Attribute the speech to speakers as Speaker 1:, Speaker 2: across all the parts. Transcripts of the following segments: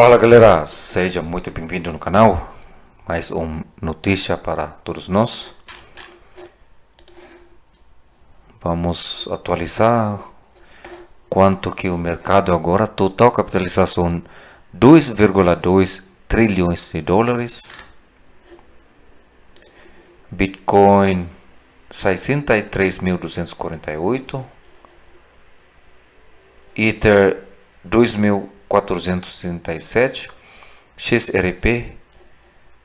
Speaker 1: Fala galera, seja muito bem-vindo no canal. Mais uma notícia para todos nós. Vamos atualizar quanto que o mercado agora, total capitalização 2,2 trilhões de dólares. Bitcoin 63.248. Ether 2.000 437, XRP,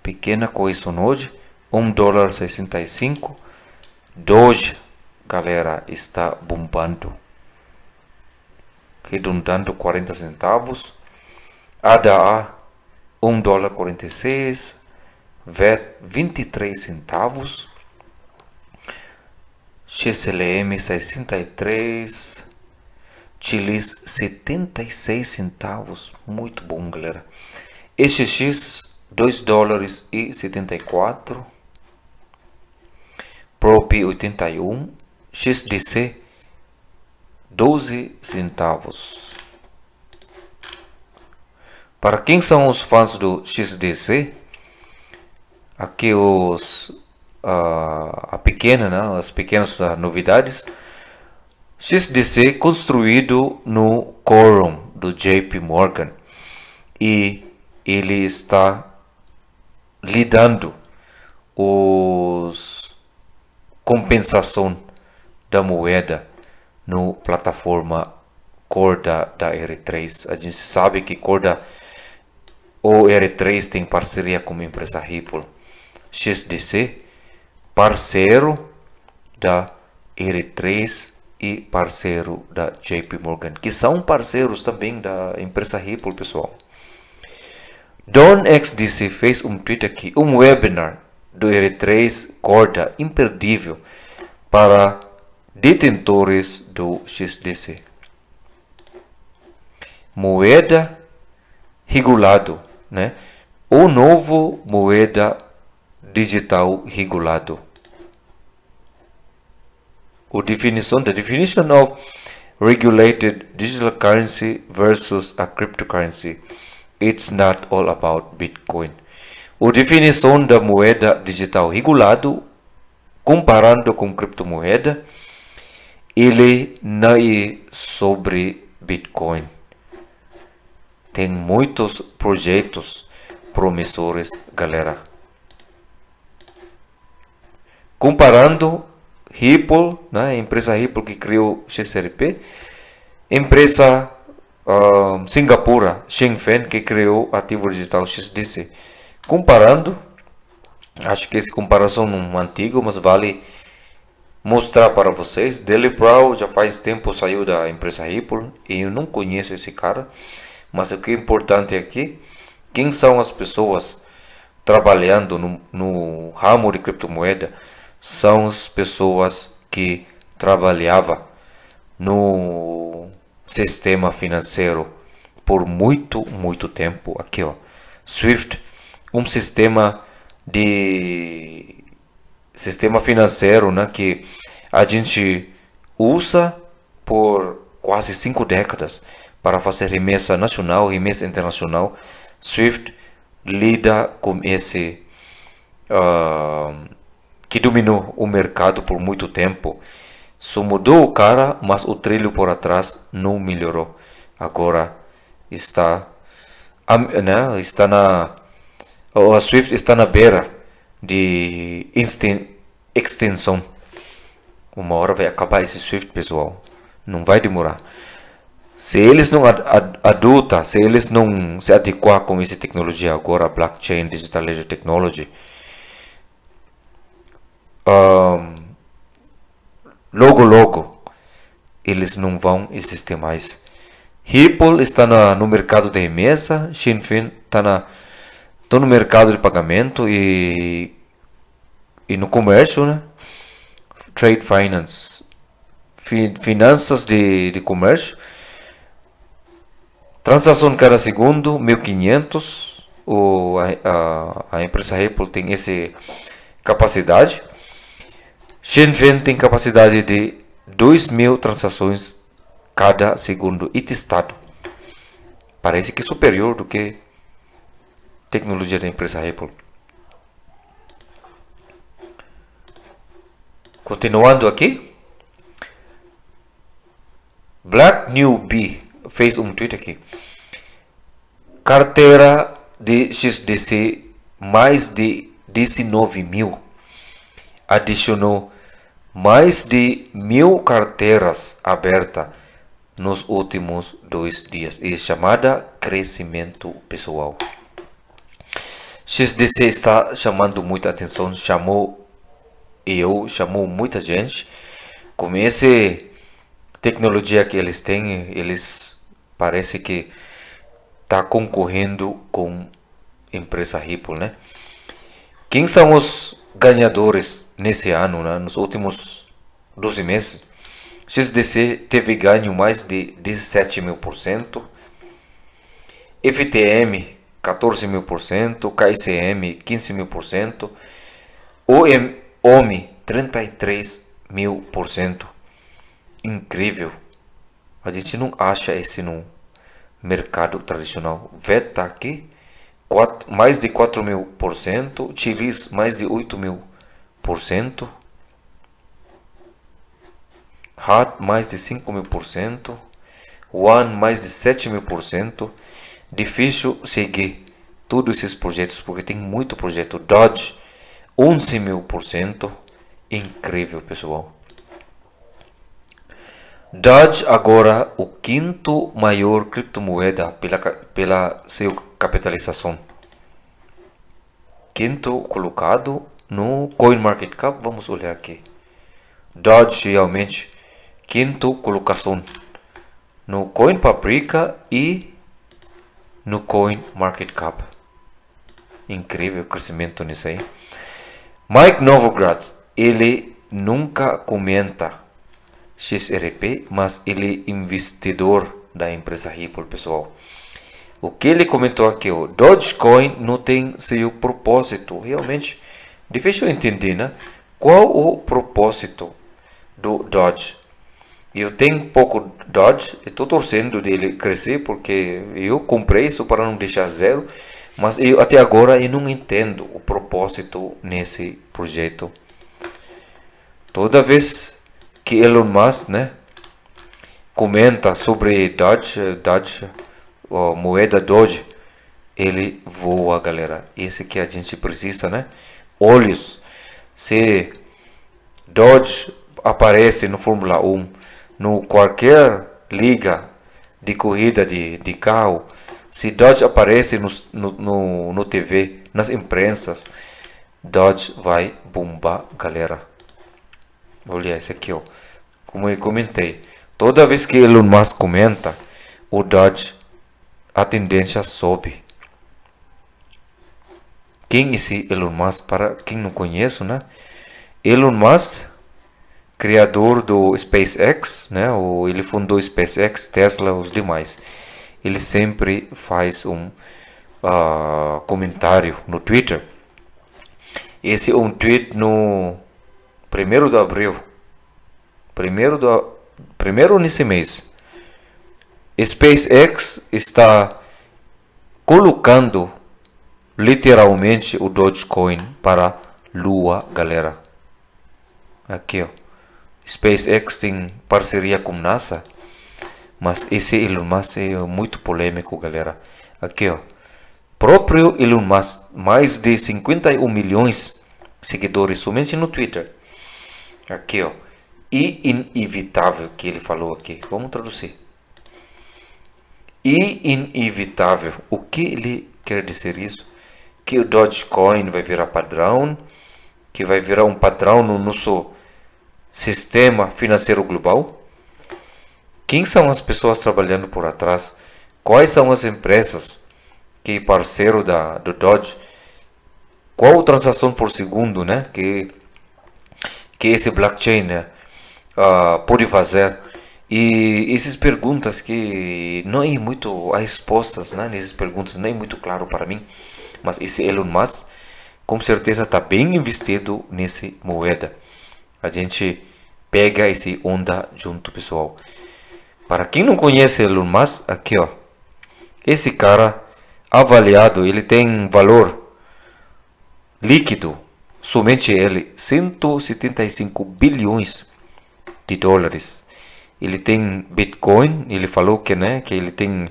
Speaker 1: pequena correção hoje, 1 dólar 65, Doge, galera, está bombando, redundando 40 centavos, ADA, 1 dólar 46, VET 23 centavos, XLM 63 Chilis 76 centavos, muito bom galera. Este X 2 dólares e 74. Prop 81, XDC 12 centavos. Para quem são os fãs do XDC, aqui os uh, a pequena, né, as pequenas ah, novidades XDC construído no Quorum do JP Morgan e ele está lidando os compensação da moeda no plataforma Corda da R3. A gente sabe que Corda ou R3 tem parceria com a empresa Ripple. XDC, parceiro da R3 e parceiro da JP Morgan, que são parceiros também da empresa Ripple, pessoal. Don XDC fez um tweet aqui, um webinar do R3 corda imperdível para detentores do XDC. Moeda regulado, né? O novo moeda digital regulado o definição, the definition of regulated digital currency versus a cryptocurrency. It's not all about Bitcoin. O definição da moeda digital regulado, comparando com criptomoeda, ele não é sobre Bitcoin. Tem muitos projetos promissores, galera. Comparando Ripple, né? empresa Ripple que criou XRP, empresa uh, Singapura, Shinfen, que criou ativo digital XDC. Comparando, acho que essa comparação não é antiga, mas vale mostrar para vocês. Dele já faz tempo saiu da empresa Ripple e eu não conheço esse cara, mas o que é importante aqui, quem são as pessoas trabalhando no, no ramo de criptomoeda, são as pessoas que trabalhavam no sistema financeiro por muito, muito tempo. Aqui, ó. Swift, um sistema de sistema financeiro, né, que a gente usa por quase cinco décadas para fazer remessa nacional, remessa internacional. Swift lida com esse uh, que dominou o mercado por muito tempo. Só mudou o cara, mas o trilho por atrás não melhorou. Agora está, né, está na a Swift está na beira de extinção. Uma hora vai acabar esse Swift, pessoal. Não vai demorar. Se eles não adotam, se eles não se adequar com essa tecnologia agora, blockchain, digital ledger technology, um, logo, logo, eles não vão existir mais. Ripple está na, no mercado de remessa, Xinfin está na, tô no mercado de pagamento e, e no comércio, né? Trade Finance, fi, finanças de, de comércio. Transação cada segundo, 1500. O, a, a, a empresa Ripple tem essa capacidade. Sinn tem capacidade de 2 mil transações cada segundo e testado. Parece que é superior do que tecnologia da empresa Apple. Continuando aqui. Black Newbie fez um tweet aqui. Carteira de XDC mais de 19 mil. Adicionou mais de mil carteiras abertas nos últimos dois dias e chamada crescimento pessoal. XDC está chamando muita atenção, chamou eu, chamou muita gente. Com essa tecnologia que eles têm, eles parece que está concorrendo com empresa Ripple, né? Quem são os ganhadores nesse ano, né? nos últimos 12 meses, XDC teve ganho mais de 17 mil por cento, FTM 14 mil por cento, KCM 15 mil por cento, OM 33 mil por cento. Incrível! A gente não acha esse no mercado tradicional. Veta aqui 4, mais de 4 mil por cento, Chilis mais de 8 mil por cento, Hat mais de 5 mil por cento, One mais de 7 mil por cento. Difícil seguir todos esses projetos porque tem muito projeto. Dodge 11 mil por cento, incrível pessoal. Dodge agora o quinto maior criptomoeda pela, pela seu capitalização. Quinto colocado no CoinMarketCap, vamos olhar aqui. Dodge realmente, quinto colocação no Coin Paprika e no Coin Market Cap Incrível crescimento nisso aí. Mike Novogratz, ele nunca comenta XRP, mas ele é investidor da empresa Ripple, pessoal. O que ele comentou aqui, o Dogecoin não tem seu propósito. Realmente, difícil entender, né? Qual o propósito do Doge? Eu tenho pouco Doge, estou torcendo dele crescer porque eu comprei isso para não deixar zero, mas eu até agora eu não entendo o propósito nesse projeto. Toda vez que Elon Musk, né, comenta sobre Doge, Doge ó, moeda Doge, ele voa, galera. Esse que a gente precisa, né? Olhos. Se Doge aparece no Fórmula 1, no qualquer liga de corrida de, de carro, se Dodge aparece no, no, no, TV, nas imprensas, Dodge vai bombar, galera. Olha esse aqui, ó. Como eu comentei, toda vez que Elon Musk comenta, o Dodge a tendência sobe. Quem é esse Elon Musk? Para quem não conhece, né? Elon Musk, criador do SpaceX, né? Ou ele fundou o SpaceX, Tesla, os demais. Ele sempre faz um uh, comentário no Twitter. Esse é um tweet no primeiro de abril, primeiro do primeiro nesse mês SpaceX está colocando literalmente o Dogecoin para a Lua, galera. Aqui, ó. SpaceX tem parceria com NASA, mas esse Elon Musk é muito polêmico, galera. Aqui, ó. Próprio Elon Musk, mais de 51 milhões de seguidores somente no Twitter. Aqui, ó. Inevitável que ele falou aqui. Vamos traduzir e inevitável. O que ele quer dizer isso? Que o Dogecoin vai virar padrão, que vai virar um padrão no nosso sistema financeiro global? Quem são as pessoas trabalhando por atrás? Quais são as empresas que parceiro da do Doge? Qual transação por segundo, né? Que que esse blockchain né, uh, pode fazer? E essas perguntas que não é muito as respostas, né? Nessas perguntas não é muito claro para mim, mas esse Elon Musk com certeza está bem investido nesse moeda. A gente pega esse onda junto, pessoal. Para quem não conhece Elon Musk, aqui ó, esse cara avaliado, ele tem valor líquido, somente ele, 175 bilhões de dólares ele tem Bitcoin, ele falou que, né, que ele tem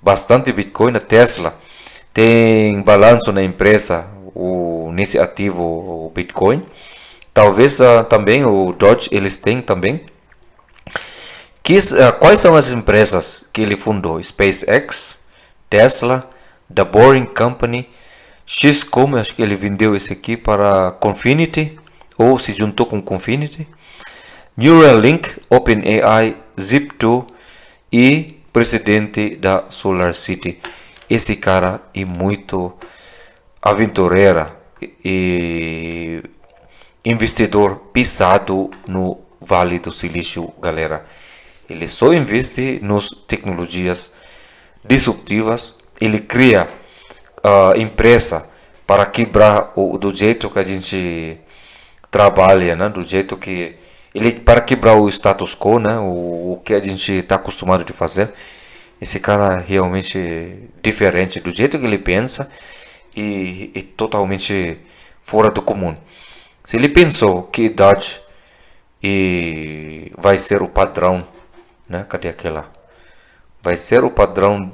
Speaker 1: bastante Bitcoin, a Tesla tem balanço na empresa, o, nesse ativo, o Bitcoin. Talvez uh, também o Dodge, eles têm também. Que, uh, quais são as empresas que ele fundou? SpaceX, Tesla, The Boring Company, XCOM, acho que ele vendeu esse aqui para Confinity, ou se juntou com Confinity. Neuralink, OpenAI, Zip2 e presidente da SolarCity. Esse cara é muito aventureira e investidor pisado no Vale do Silício, galera. Ele só investe nas tecnologias disruptivas. Ele cria a uh, empresa para quebrar o, do jeito que a gente trabalha, né? do jeito que ele para quebrar o status quo, né? O, o que a gente está acostumado de fazer. Esse cara é realmente diferente do jeito que ele pensa e, e totalmente fora do comum. Se ele pensou que idade e vai ser o padrão, né? Cadê aquela? Vai ser o padrão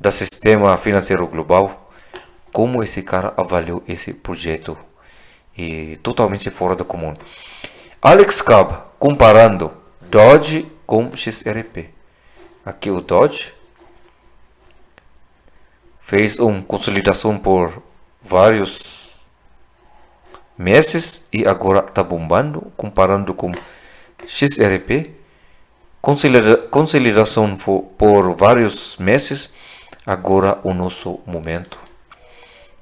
Speaker 1: do sistema financeiro global. Como esse cara avaliou esse projeto e totalmente fora do comum. Alex Cobb comparando Dodge com XRP. Aqui o Dodge fez uma consolidação por vários meses e agora está bombando comparando com XRP. Consolidação por vários meses, agora o nosso momento.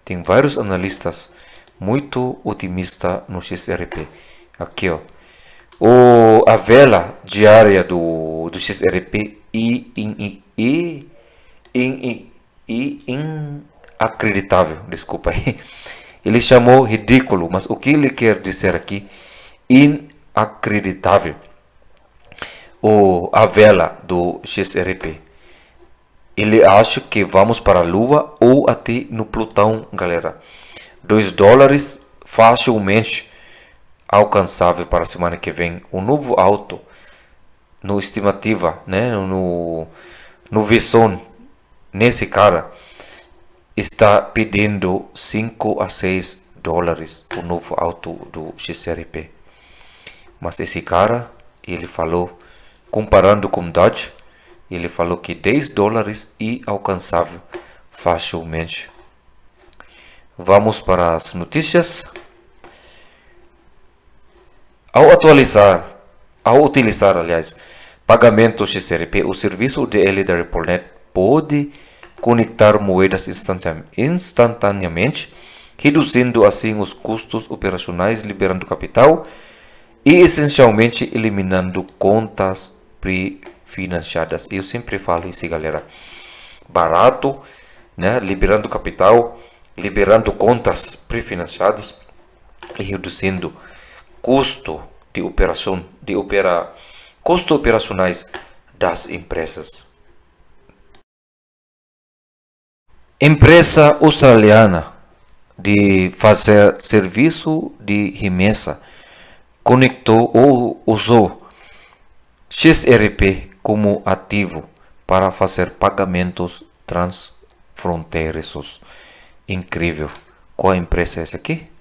Speaker 1: Tem vários analistas muito otimistas no XRP. Aqui, ó. O, a vela diária do, do XRP e, e, e, e, e inacreditável, desculpa aí. Ele chamou ridículo, mas o que ele quer dizer aqui? Inacreditável. O, a vela do XRP. Ele acha que vamos para a Lua ou até no Plutão, galera. 2 dólares facilmente alcançável para a semana que vem um novo alto no estimativa, né? no, no Visson, nesse cara, está pedindo 5 a 6 dólares o novo alto do XRP. Mas esse cara, ele falou, comparando com Dodge, ele falou que 10 dólares e alcançável facilmente. Vamos para as notícias. Ao atualizar, ao utilizar, aliás, pagamentos XRP, o serviço DL da RippleNet pode conectar moedas instantaneamente, reduzindo assim os custos operacionais, liberando capital e essencialmente eliminando contas pré-financiadas. Eu sempre falo isso, galera. Barato, né? liberando capital, liberando contas pré-financiadas e reduzindo custo de operação de opera custo operacionais das empresas. Empresa australiana de fazer serviço de remessa conectou ou usou XRP como ativo para fazer pagamentos transfronteiriços. Incrível. Qual empresa é essa aqui?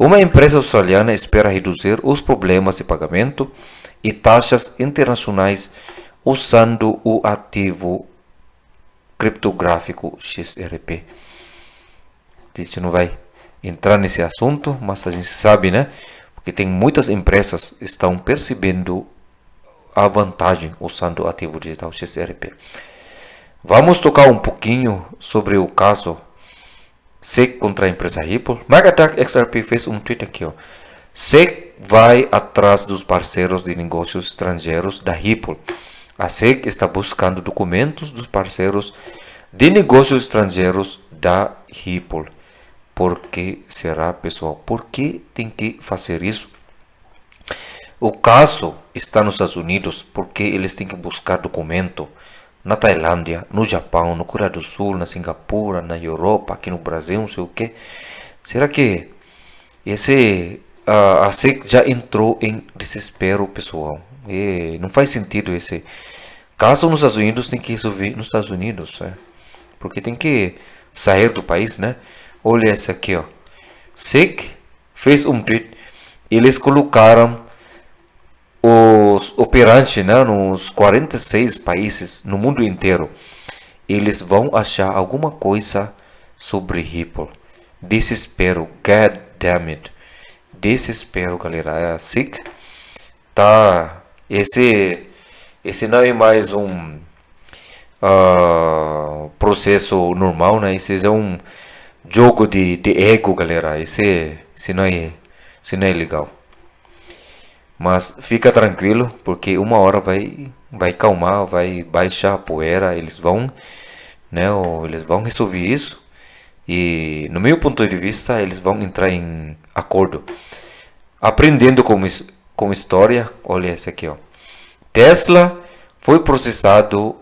Speaker 1: Uma empresa australiana espera reduzir os problemas de pagamento e taxas internacionais usando o ativo criptográfico XRP. A gente não vai entrar nesse assunto, mas a gente sabe, né? Porque tem muitas empresas que estão percebendo a vantagem usando o ativo digital XRP. Vamos tocar um pouquinho sobre o caso SEC contra a empresa Ripple. MarketAttack XRP fez um tweet aqui, ó. SEC vai atrás dos parceiros de negócios estrangeiros da Ripple. A SEC está buscando documentos dos parceiros de negócios estrangeiros da Ripple. Por que será, pessoal? Por que tem que fazer isso? O caso está nos Estados Unidos porque eles têm que buscar documento na Tailândia, no Japão, no Coreia do Sul, na Singapura, na Europa, aqui no Brasil, não sei o que. Será que esse uh, a SEC já entrou em desespero pessoal? E não faz sentido esse caso nos Estados Unidos tem que resolver nos Estados Unidos, é? porque tem que sair do país, né? Olha esse aqui, ó. SEC fez um tweet, eles colocaram os operantes né, nos 46 países no mundo inteiro, eles vão achar alguma coisa sobre Ripple. Desespero, god damn it. Desespero, galera. É sick. Assim tá. Esse, esse não é mais um uh, processo normal, né? Esse é um jogo de, de ego, galera. Esse, esse, não é, esse não é legal. Mas fica tranquilo, porque uma hora vai vai calmar, vai baixar a poeira, eles vão, né, eles vão resolver isso. E no meu ponto de vista, eles vão entrar em acordo. Aprendendo com como história, olha esse aqui, ó. Tesla foi processado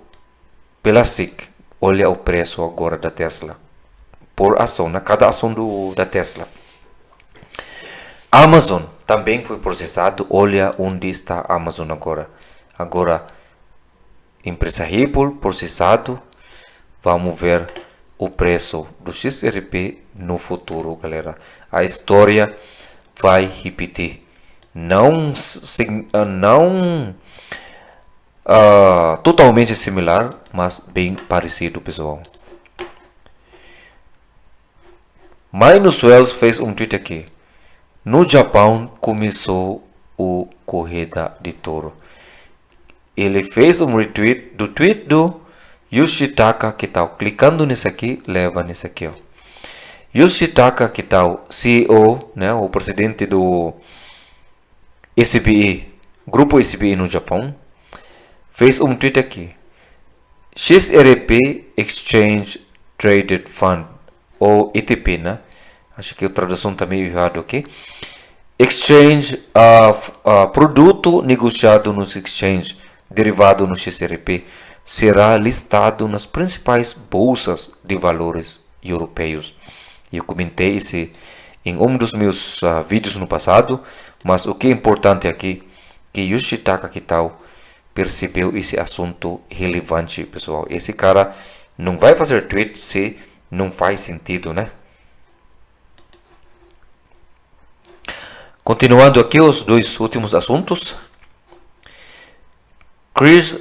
Speaker 1: pela SIC. Olha o preço agora da Tesla por ação, na né? cada ação do da Tesla. Amazon também foi processado. Olha onde está a Amazon agora. Agora, empresa Ripple processado. Vamos ver o preço do XRP no futuro, galera. A história vai repetir. Não, ah, não uh, totalmente similar, mas bem parecido, pessoal. Minus Wells fez um tweet aqui. No Japão começou o Corrida de Touro. Ele fez um retweet do tweet do Yoshitaka Kitao. Tá clicando nisso aqui, leva nisso aqui. Ó. Yoshitaka Kitao, tá CEO, né, o presidente do SBI, Grupo SBI no Japão, fez um tweet aqui. XRP Exchange Traded Fund, ou ETP, né? Acho que a tradução está meio errada aqui. Exchange, uh, uh, produto negociado nos exchanges derivado no XRP será listado nas principais bolsas de valores europeus. Eu comentei isso em um dos meus uh, vídeos no passado, mas o que é importante aqui é que Yoshitaka Kitao percebeu esse assunto relevante, pessoal. Esse cara não vai fazer tweet se não faz sentido, né? Continuando aqui os dois últimos assuntos. Chris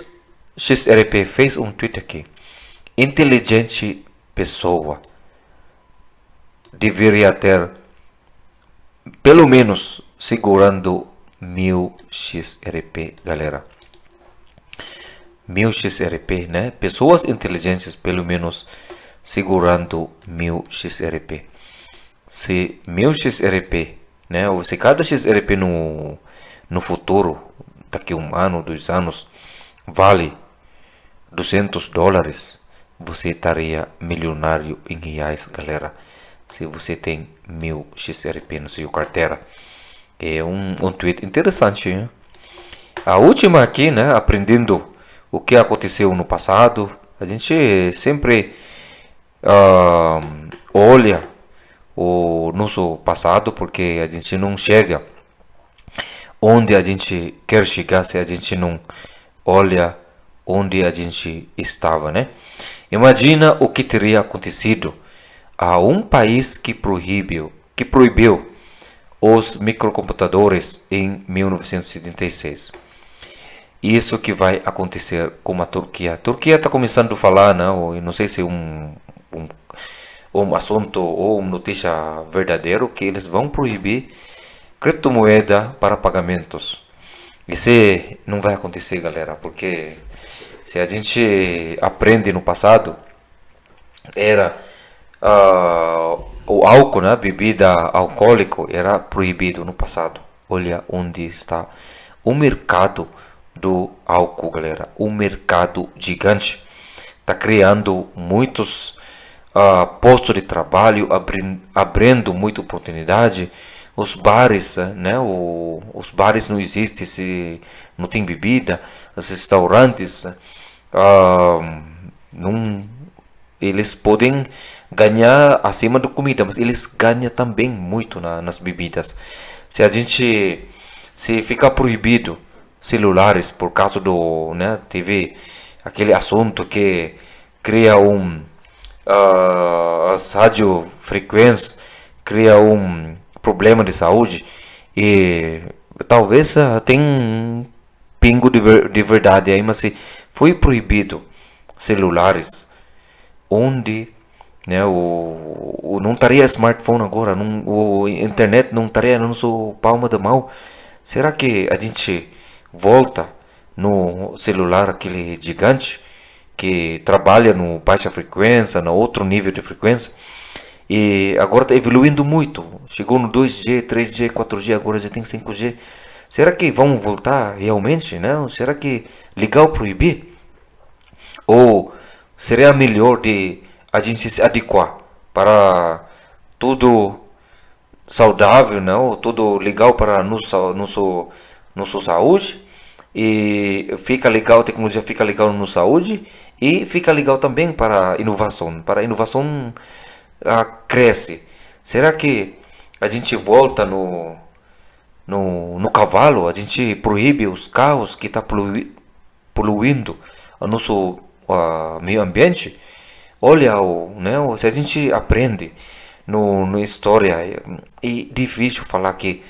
Speaker 1: XRP fez um tweet aqui. Inteligente pessoa deveria ter pelo menos segurando mil XRP, galera. Mil XRP, né? Pessoas inteligentes pelo menos segurando mil XRP. Se mil XRP né? Se cada XRP no, no futuro, daqui a um ano, dois anos, vale 200 dólares, você estaria milionário em reais, galera. Se você tem mil XRP na sua carteira. É um, um tweet interessante. Hein? A última aqui, né? Aprendendo o que aconteceu no passado. A gente sempre uh, olha o nosso passado, porque a gente não chega onde a gente quer chegar se a gente não olha onde a gente estava, né? Imagina o que teria acontecido a um país que proibiu, que proibiu os microcomputadores em 1976. Isso que vai acontecer com a Turquia. A Turquia está começando a falar, não, Eu não sei se um, um um assunto ou uma notícia verdadeiro que eles vão proibir criptomoeda para pagamentos. Isso não vai acontecer, galera, porque se a gente aprende no passado, era uh, o álcool, né, bebida alcoólico, era proibido no passado. Olha onde está o mercado do álcool, galera. O mercado gigante está criando muitos uh, posto de trabalho, abrindo, abrindo muita oportunidade, os bares, né? O, os bares não existem, se não tem bebida, os restaurantes, ah, não, eles podem ganhar acima da comida, mas eles ganham também muito na, nas bebidas. Se a gente se ficar proibido celulares por causa do né, TV, aquele assunto que cria um uh, as radiofrequências cria um problema de saúde e talvez uh, tem um pingo de, de verdade aí, mas se foi proibido celulares onde né, o, o não estaria smartphone agora, não, o internet não estaria no sou palma da mão. Será que a gente volta no celular aquele gigante? que trabalha no baixa frequência, no outro nível de frequência, e agora está evoluindo muito. Chegou no 2G, 3G, 4G, agora já tem 5G. Será que vão voltar realmente? Não? Será que legal proibir? Ou seria melhor de a gente se adequar para tudo saudável, não? Tudo legal para nosso nosso nosso saúde e fica legal a tecnologia, fica legal no saúde e fica legal também para a inovação, para a inovação a ah, cresce. Será que a gente volta no, no, no cavalo, a gente proíbe os carros que estão tá poluindo o nosso ah, meio ambiente? Olha, o, né, se a gente aprende no, no história, é, é difícil falar que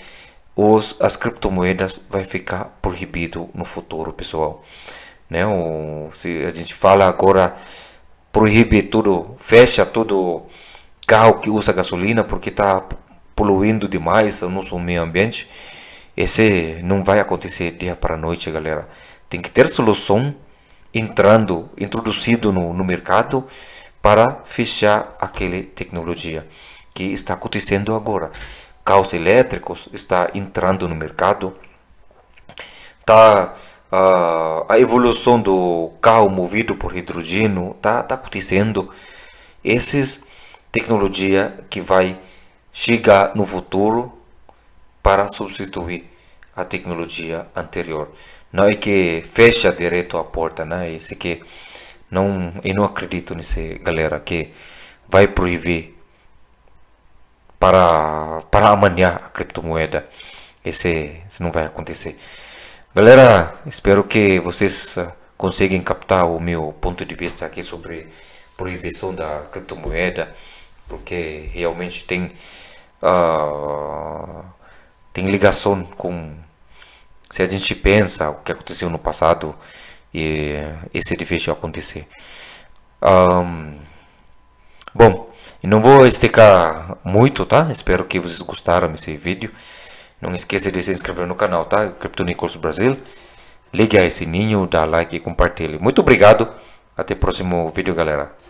Speaker 1: os, as criptomoedas vai ficar proibido no futuro, pessoal né? O, se a gente fala agora proíbe tudo, fecha todo carro que usa gasolina porque está poluindo demais o nosso meio ambiente. Esse não vai acontecer dia para noite, galera. Tem que ter solução entrando, introduzido no, no mercado para fechar aquela tecnologia que está acontecendo agora. Carros elétricos está entrando no mercado, está a, a evolução do carro movido por hidrogênio está tá acontecendo. esses tecnologia que vai chegar no futuro para substituir a tecnologia anterior. Não é que fecha direto a porta, né? Esse que não, eu não acredito nesse galera que vai proibir para para amanhã a criptomoeda. Esse, isso não vai acontecer. Galera, espero que vocês ah, conseguem captar o meu ponto de vista aqui sobre proibição da criptomoeda, porque realmente tem uh, tem ligação com se a gente pensa o que aconteceu no passado e esse difícil acontecer. Um, bom, não vou esticar muito, tá? Espero que vocês gostaram desse vídeo. Não esqueça de se inscrever no canal, tá? Cripto Nicolas Brasil. Ligue a esse ninho, dá like e compartilhe. Muito obrigado. Até o próximo vídeo, galera.